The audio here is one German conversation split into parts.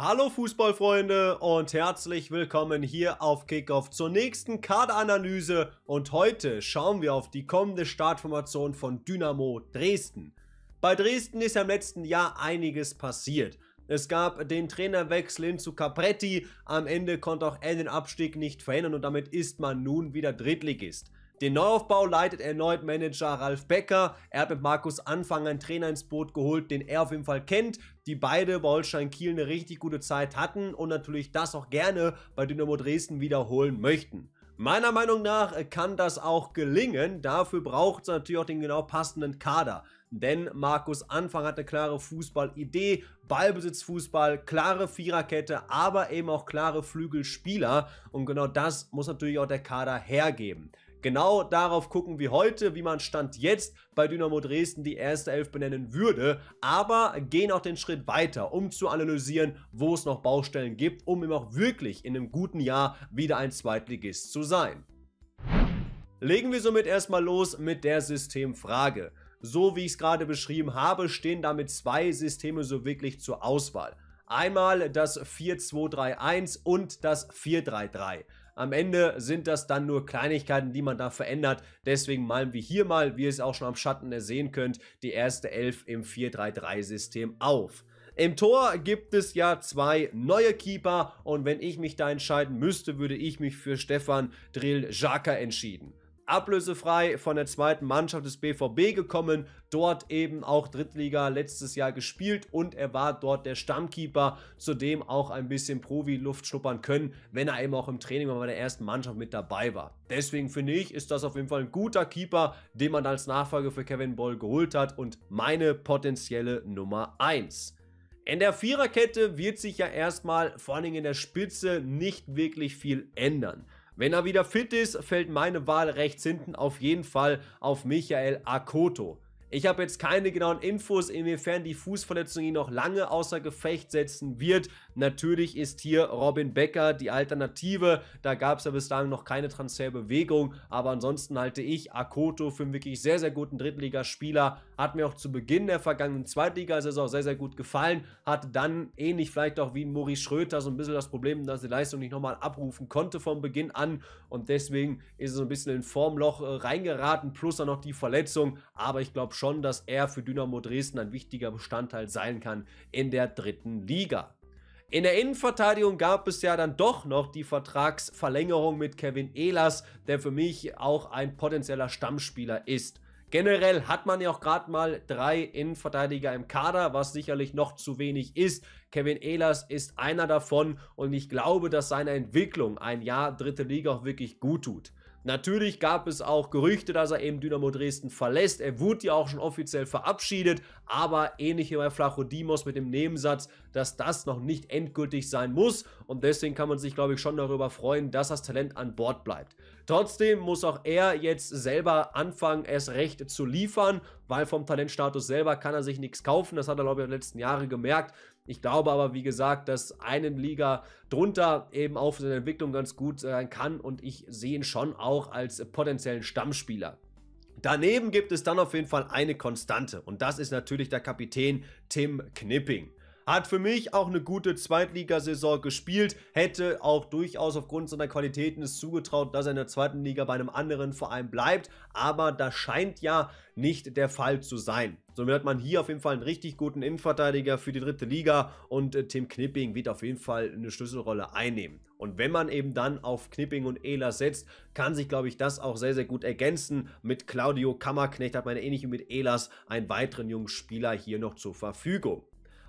Hallo Fußballfreunde und herzlich willkommen hier auf Kickoff zur nächsten Kartanalyse und heute schauen wir auf die kommende Startformation von Dynamo Dresden. Bei Dresden ist ja im letzten Jahr einiges passiert. Es gab den Trainerwechsel hin zu Capretti, am Ende konnte auch er den Abstieg nicht verhindern und damit ist man nun wieder Drittligist. Den Neuaufbau leitet erneut Manager Ralf Becker. Er hat mit Markus Anfang einen Trainer ins Boot geholt, den er auf jeden Fall kennt, die beide bei Holstein Kiel eine richtig gute Zeit hatten und natürlich das auch gerne bei Dynamo Dresden wiederholen möchten. Meiner Meinung nach kann das auch gelingen. Dafür braucht es natürlich auch den genau passenden Kader. Denn Markus Anfang hat eine klare Fußballidee, Ballbesitzfußball, klare Viererkette, aber eben auch klare Flügelspieler. Und genau das muss natürlich auch der Kader hergeben genau darauf gucken wir heute, wie man Stand jetzt bei Dynamo Dresden die erste Elf benennen würde, aber gehen auch den Schritt weiter, um zu analysieren, wo es noch Baustellen gibt, um eben auch wirklich in einem guten Jahr wieder ein Zweitligist zu sein. Legen wir somit erstmal los mit der Systemfrage. So wie ich es gerade beschrieben habe, stehen damit zwei Systeme so wirklich zur Auswahl. Einmal das 4-2-3-1 und das 4-3-3. Am Ende sind das dann nur Kleinigkeiten, die man da verändert. Deswegen malen wir hier mal, wie ihr es auch schon am Schatten sehen könnt, die erste Elf im 4-3-3-System auf. Im Tor gibt es ja zwei neue Keeper und wenn ich mich da entscheiden müsste, würde ich mich für Stefan Drill Jaka entschieden ablösefrei von der zweiten Mannschaft des BVB gekommen, dort eben auch Drittliga letztes Jahr gespielt und er war dort der Stammkeeper, zudem auch ein bisschen Provi-Luft schnuppern können, wenn er eben auch im Training bei der ersten Mannschaft mit dabei war. Deswegen finde ich, ist das auf jeden Fall ein guter Keeper, den man als Nachfolger für Kevin Boll geholt hat und meine potenzielle Nummer 1. In der Viererkette wird sich ja erstmal vor allen Dingen in der Spitze nicht wirklich viel ändern. Wenn er wieder fit ist, fällt meine Wahl rechts hinten auf jeden Fall auf Michael Akoto. Ich habe jetzt keine genauen Infos, inwiefern die Fußverletzung ihn noch lange außer Gefecht setzen wird. Natürlich ist hier Robin Becker die Alternative. Da gab es ja bislang noch keine Transferbewegung. Aber ansonsten halte ich Akoto für einen wirklich sehr, sehr guten Drittligaspieler. Hat mir auch zu Beginn der vergangenen Zweitligasaison sehr, sehr gut gefallen. Hatte dann ähnlich vielleicht auch wie ein Mori Schröter so ein bisschen das Problem, dass die Leistung nicht nochmal abrufen konnte von Beginn an. Und deswegen ist er so ein bisschen in Formloch äh, reingeraten. Plus dann noch die Verletzung. Aber ich glaube schon, dass er für Dynamo Dresden ein wichtiger Bestandteil sein kann in der dritten Liga. In der Innenverteidigung gab es ja dann doch noch die Vertragsverlängerung mit Kevin Ehlers, der für mich auch ein potenzieller Stammspieler ist. Generell hat man ja auch gerade mal drei Innenverteidiger im Kader, was sicherlich noch zu wenig ist. Kevin Ehlers ist einer davon und ich glaube, dass seine Entwicklung ein Jahr dritte Liga auch wirklich gut tut. Natürlich gab es auch Gerüchte, dass er eben Dynamo Dresden verlässt. Er wurde ja auch schon offiziell verabschiedet, aber ähnlich wie bei Flachodimos mit dem Nebensatz, dass das noch nicht endgültig sein muss und deswegen kann man sich, glaube ich, schon darüber freuen, dass das Talent an Bord bleibt. Trotzdem muss auch er jetzt selber anfangen, es recht zu liefern, weil vom Talentstatus selber kann er sich nichts kaufen. Das hat er, glaube ich, in den letzten Jahren gemerkt, ich glaube aber, wie gesagt, dass eine Liga drunter eben auch für seine Entwicklung ganz gut sein kann und ich sehe ihn schon auch als potenziellen Stammspieler. Daneben gibt es dann auf jeden Fall eine Konstante und das ist natürlich der Kapitän Tim Knipping. Hat für mich auch eine gute Zweitligasaison gespielt. Hätte auch durchaus aufgrund seiner Qualitäten es zugetraut, dass er in der zweiten Liga bei einem anderen Verein bleibt. Aber das scheint ja nicht der Fall zu sein. Somit hat man hier auf jeden Fall einen richtig guten Innenverteidiger für die dritte Liga und äh, Tim Knipping wird auf jeden Fall eine Schlüsselrolle einnehmen. Und wenn man eben dann auf Knipping und Ela setzt, kann sich, glaube ich, das auch sehr, sehr gut ergänzen. Mit Claudio Kammerknecht hat man ähnlich eh wie mit Elas einen weiteren jungen Spieler hier noch zur Verfügung.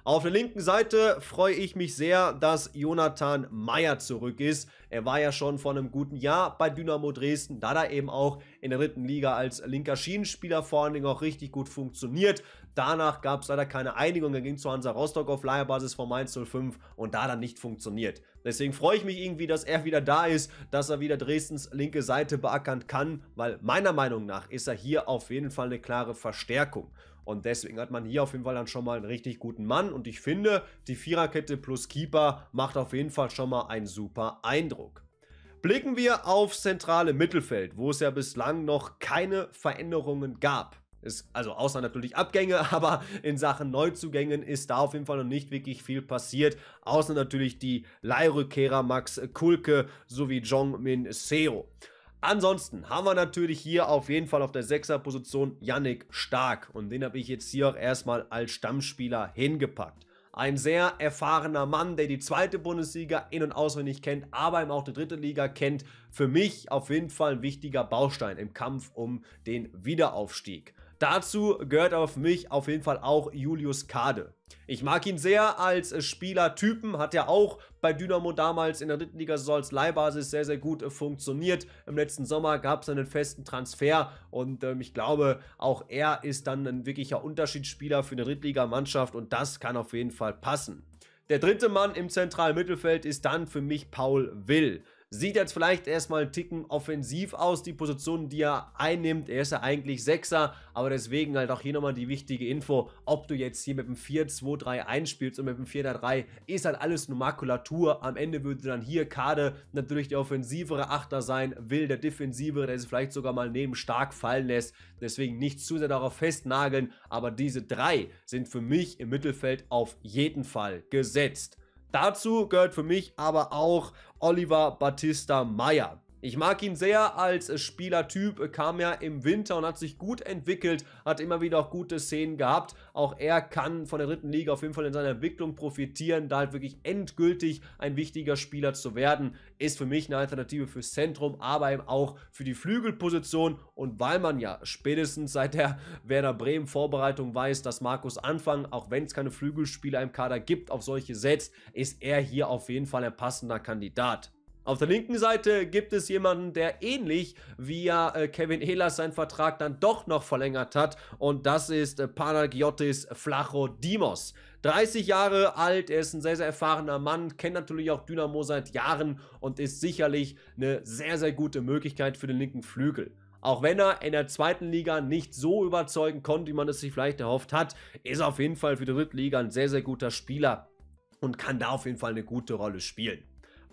Auf der linken Seite freue ich mich sehr, dass Jonathan Meyer zurück ist. Er war ja schon vor einem guten Jahr bei Dynamo Dresden, da da eben auch in der dritten Liga als linker Schienenspieler vor allen Dingen auch richtig gut funktioniert. Danach gab es leider keine Einigung, er ging zu Hansa Rostock auf Leierbasis von Mainz 05 und da dann nicht funktioniert. Deswegen freue ich mich irgendwie, dass er wieder da ist, dass er wieder Dresdens linke Seite beackern kann, weil meiner Meinung nach ist er hier auf jeden Fall eine klare Verstärkung. Und deswegen hat man hier auf jeden Fall dann schon mal einen richtig guten Mann. Und ich finde, die Viererkette plus Keeper macht auf jeden Fall schon mal einen super Eindruck. Blicken wir aufs zentrale Mittelfeld, wo es ja bislang noch keine Veränderungen gab. Ist, also außer natürlich Abgänge, aber in Sachen Neuzugängen ist da auf jeden Fall noch nicht wirklich viel passiert. Außer natürlich die Leihrückkehrer Max Kulke sowie Jong Min Seo. Ansonsten haben wir natürlich hier auf jeden Fall auf der 6er Position Yannick Stark und den habe ich jetzt hier auch erstmal als Stammspieler hingepackt. Ein sehr erfahrener Mann, der die zweite Bundesliga in- und auswendig kennt, aber eben auch die dritte Liga kennt. Für mich auf jeden Fall ein wichtiger Baustein im Kampf um den Wiederaufstieg. Dazu gehört auf mich auf jeden Fall auch Julius Kade. Ich mag ihn sehr als äh, Spielertypen, hat ja auch bei Dynamo damals in der dritten Liga-Saison als Leihbasis sehr, sehr gut äh, funktioniert. Im letzten Sommer gab es einen festen Transfer und ähm, ich glaube, auch er ist dann ein wirklicher Unterschiedsspieler für eine Drittligamannschaft und das kann auf jeden Fall passen. Der dritte Mann im zentralen Mittelfeld ist dann für mich Paul Will. Sieht jetzt vielleicht erstmal einen Ticken offensiv aus, die Position, die er einnimmt. Er ist ja eigentlich Sechser, aber deswegen halt auch hier nochmal die wichtige Info, ob du jetzt hier mit dem 4-2-3-1 spielst oder mit dem 4-3, ist halt alles nur Makulatur. Am Ende würde dann hier Kade natürlich der offensivere Achter sein, Will der defensivere, der sich vielleicht sogar mal neben stark fallen lässt. Deswegen nicht zu sehr darauf festnageln, aber diese drei sind für mich im Mittelfeld auf jeden Fall gesetzt. Dazu gehört für mich aber auch Oliver Battista Meyer. Ich mag ihn sehr als äh, Spielertyp, äh, kam ja im Winter und hat sich gut entwickelt, hat immer wieder auch gute Szenen gehabt. Auch er kann von der dritten Liga auf jeden Fall in seiner Entwicklung profitieren, da halt wirklich endgültig ein wichtiger Spieler zu werden, ist für mich eine Alternative fürs Zentrum, aber eben auch für die Flügelposition und weil man ja spätestens seit der Werder Bremen Vorbereitung weiß, dass Markus Anfang, auch wenn es keine Flügelspieler im Kader gibt, auf solche setzt, ist er hier auf jeden Fall ein passender Kandidat. Auf der linken Seite gibt es jemanden, der ähnlich wie ja äh, Kevin Ehlers seinen Vertrag dann doch noch verlängert hat und das ist äh, Panagiotis Flachodimos. 30 Jahre alt, er ist ein sehr, sehr erfahrener Mann, kennt natürlich auch Dynamo seit Jahren und ist sicherlich eine sehr, sehr gute Möglichkeit für den linken Flügel. Auch wenn er in der zweiten Liga nicht so überzeugen konnte, wie man es sich vielleicht erhofft hat, ist er auf jeden Fall für die Liga ein sehr, sehr guter Spieler und kann da auf jeden Fall eine gute Rolle spielen.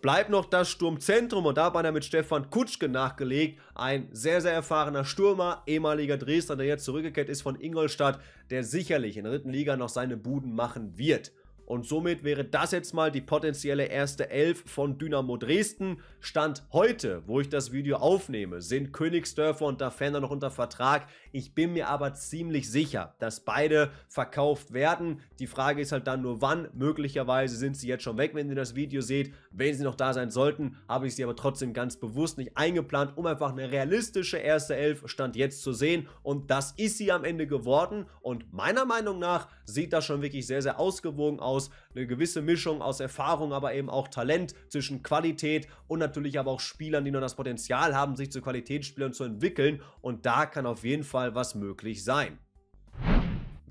Bleibt noch das Sturmzentrum und da dabei mit Stefan Kutschke nachgelegt. Ein sehr, sehr erfahrener Stürmer, ehemaliger Dresdner, der jetzt zurückgekehrt ist von Ingolstadt, der sicherlich in der dritten Liga noch seine Buden machen wird. Und somit wäre das jetzt mal die potenzielle erste Elf von Dynamo Dresden. Stand heute, wo ich das Video aufnehme, sind Königsdörfer und Dafender noch unter Vertrag. Ich bin mir aber ziemlich sicher, dass beide verkauft werden. Die Frage ist halt dann nur wann. Möglicherweise sind sie jetzt schon weg, wenn ihr das Video seht. Wenn sie noch da sein sollten, habe ich sie aber trotzdem ganz bewusst nicht eingeplant, um einfach eine realistische erste Elf Stand jetzt zu sehen. Und das ist sie am Ende geworden. Und meiner Meinung nach sieht das schon wirklich sehr, sehr ausgewogen aus aus eine gewisse Mischung aus Erfahrung, aber eben auch Talent zwischen Qualität und natürlich aber auch Spielern, die nur das Potenzial haben, sich zu Qualitätsspielern zu entwickeln. Und da kann auf jeden Fall was möglich sein.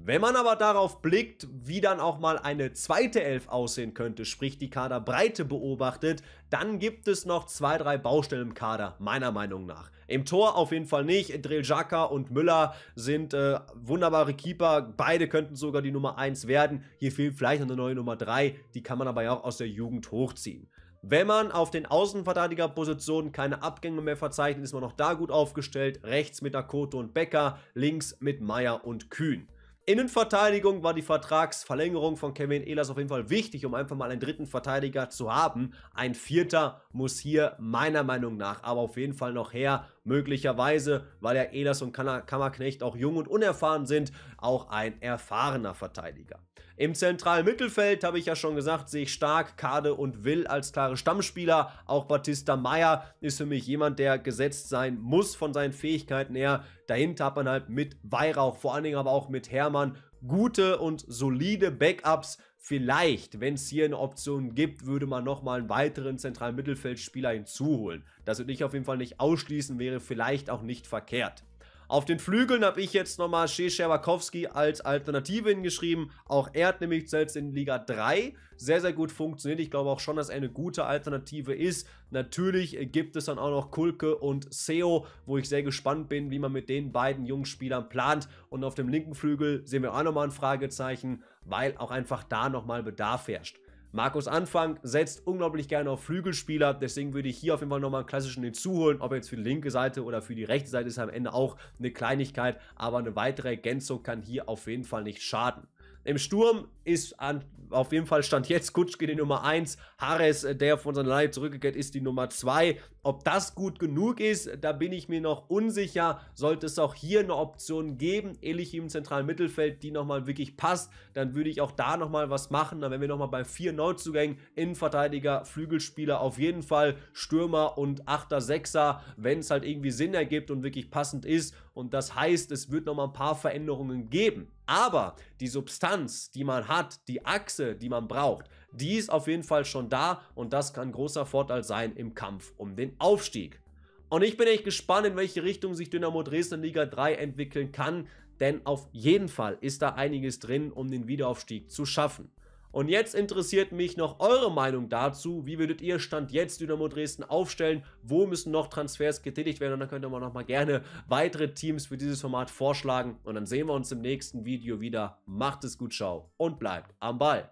Wenn man aber darauf blickt, wie dann auch mal eine zweite Elf aussehen könnte, sprich die Kaderbreite beobachtet, dann gibt es noch zwei, drei Baustellen im Kader, meiner Meinung nach. Im Tor auf jeden Fall nicht. Dreljaka und Müller sind äh, wunderbare Keeper. Beide könnten sogar die Nummer 1 werden. Hier fehlt vielleicht eine neue Nummer 3. Die kann man aber ja auch aus der Jugend hochziehen. Wenn man auf den Außenverteidigerpositionen keine Abgänge mehr verzeichnet, ist man noch da gut aufgestellt. Rechts mit Akoto und Becker, links mit Meier und Kühn. Innenverteidigung war die Vertragsverlängerung von Kevin Ehlers auf jeden Fall wichtig, um einfach mal einen dritten Verteidiger zu haben. Ein vierter muss hier meiner Meinung nach aber auf jeden Fall noch her, möglicherweise, weil ja Elas und Kammerknecht auch jung und unerfahren sind, auch ein erfahrener Verteidiger. Im zentralen Mittelfeld, habe ich ja schon gesagt, sehe ich stark Kade und Will als klare Stammspieler. Auch Batista Meyer ist für mich jemand, der gesetzt sein muss von seinen Fähigkeiten her. Dahinter hat man halt mit Weihrauch, vor allen Dingen aber auch mit Hermann gute und solide Backups. Vielleicht, wenn es hier eine Option gibt, würde man nochmal einen weiteren zentralen Mittelfeldspieler hinzuholen. Das würde ich auf jeden Fall nicht ausschließen, wäre vielleicht auch nicht verkehrt. Auf den Flügeln habe ich jetzt nochmal Shea Scherbakowski als Alternative hingeschrieben. Auch er hat nämlich selbst in Liga 3 sehr, sehr gut funktioniert. Ich glaube auch schon, dass er eine gute Alternative ist. Natürlich gibt es dann auch noch Kulke und Seo, wo ich sehr gespannt bin, wie man mit den beiden jungen Spielern plant. Und auf dem linken Flügel sehen wir auch nochmal ein Fragezeichen, weil auch einfach da nochmal Bedarf herrscht. Markus Anfang setzt unglaublich gerne auf Flügelspieler, deswegen würde ich hier auf jeden Fall nochmal einen klassischen hinzuholen. Ob jetzt für die linke Seite oder für die rechte Seite ist am Ende auch eine Kleinigkeit, aber eine weitere Ergänzung kann hier auf jeden Fall nicht schaden. Im Sturm ist an auf jeden Fall stand jetzt Kutschke die Nummer 1, Harris, äh, der von seiner Leihe zurückgekehrt ist, die Nummer 2. Ob das gut genug ist, da bin ich mir noch unsicher. Sollte es auch hier eine Option geben, Elichi im zentralen Mittelfeld, die nochmal wirklich passt, dann würde ich auch da nochmal was machen. Dann wären wir nochmal bei vier Neuzugängen, Innenverteidiger, Flügelspieler, auf jeden Fall Stürmer und Achter, Sechser, wenn es halt irgendwie Sinn ergibt und wirklich passend ist. Und das heißt, es wird nochmal ein paar Veränderungen geben. Aber die Substanz, die man hat, die Achse, Hexe, die man braucht, die ist auf jeden Fall schon da und das kann großer Vorteil sein im Kampf um den Aufstieg. Und ich bin echt gespannt, in welche Richtung sich Dynamo Dresden Liga 3 entwickeln kann, denn auf jeden Fall ist da einiges drin, um den Wiederaufstieg zu schaffen. Und jetzt interessiert mich noch eure Meinung dazu. Wie würdet ihr Stand jetzt Dynamo Dresden aufstellen? Wo müssen noch Transfers getätigt werden? Und dann könnt ihr mal noch mal gerne weitere Teams für dieses Format vorschlagen. Und dann sehen wir uns im nächsten Video wieder. Macht es gut, ciao und bleibt am Ball.